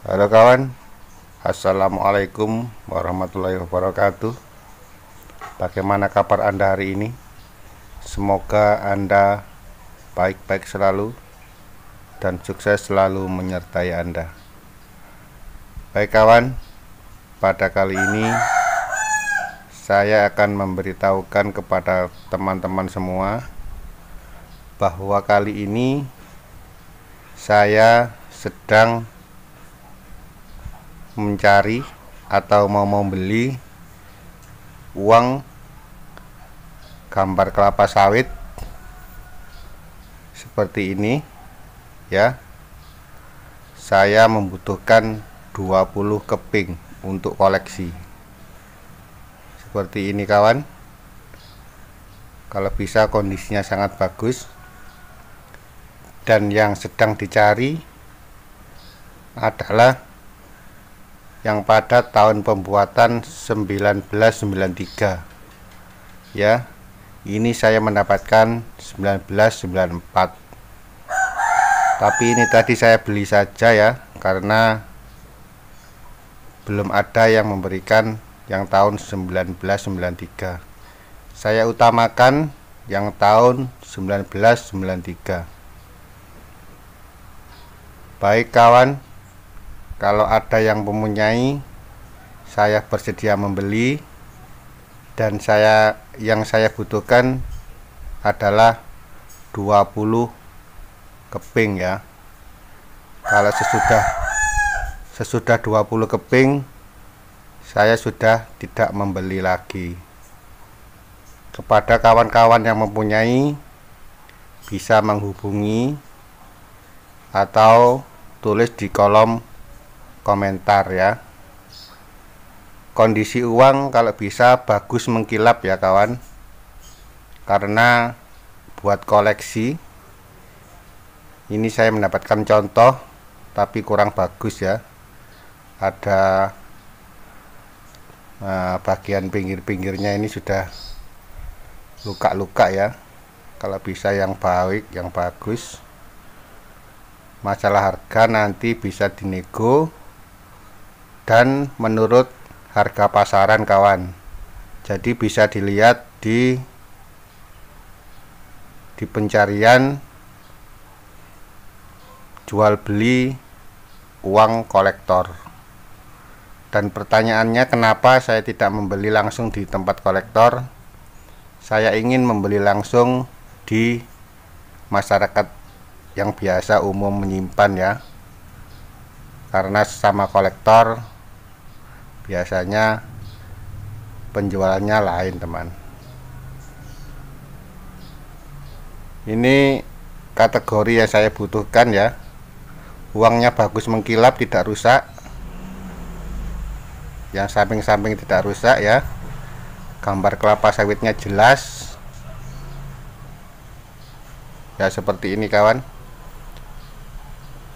Halo kawan Assalamualaikum warahmatullahi wabarakatuh Bagaimana kabar anda hari ini Semoga anda baik-baik selalu Dan sukses selalu menyertai anda Baik kawan Pada kali ini Saya akan memberitahukan kepada teman-teman semua Bahwa kali ini Saya sedang mencari atau mau membeli uang gambar kelapa sawit seperti ini ya saya membutuhkan 20 keping untuk koleksi seperti ini kawan kalau bisa kondisinya sangat bagus dan yang sedang dicari adalah yang pada tahun pembuatan 1993 ya ini saya mendapatkan 1994 tapi ini tadi saya beli saja ya karena belum ada yang memberikan yang tahun 1993 saya utamakan yang tahun 1993 baik kawan kalau ada yang mempunyai saya bersedia membeli dan saya yang saya butuhkan adalah 20 keping ya kalau sesudah sesudah 20 keping saya sudah tidak membeli lagi kepada kawan-kawan yang mempunyai bisa menghubungi atau tulis di kolom komentar ya kondisi uang kalau bisa bagus mengkilap ya kawan karena buat koleksi ini saya mendapatkan contoh tapi kurang bagus ya ada eh, bagian pinggir-pinggirnya ini sudah luka-luka ya kalau bisa yang baik yang bagus masalah harga nanti bisa dinego dan menurut harga pasaran kawan jadi bisa dilihat di di pencarian jual beli uang kolektor dan pertanyaannya kenapa saya tidak membeli langsung di tempat kolektor saya ingin membeli langsung di masyarakat yang biasa umum menyimpan ya karena sama kolektor biasanya penjualannya lain teman ini kategori yang saya butuhkan ya uangnya bagus mengkilap tidak rusak yang samping-samping tidak rusak ya gambar kelapa sawitnya jelas ya seperti ini kawan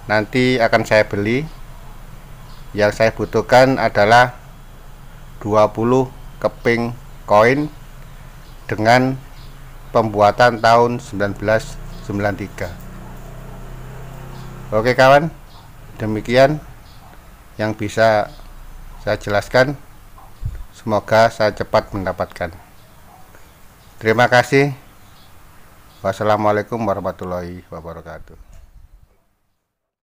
nanti akan saya beli yang saya butuhkan adalah 20 keping koin dengan pembuatan tahun 1993 oke kawan demikian yang bisa saya jelaskan semoga saya cepat mendapatkan terima kasih wassalamualaikum warahmatullahi wabarakatuh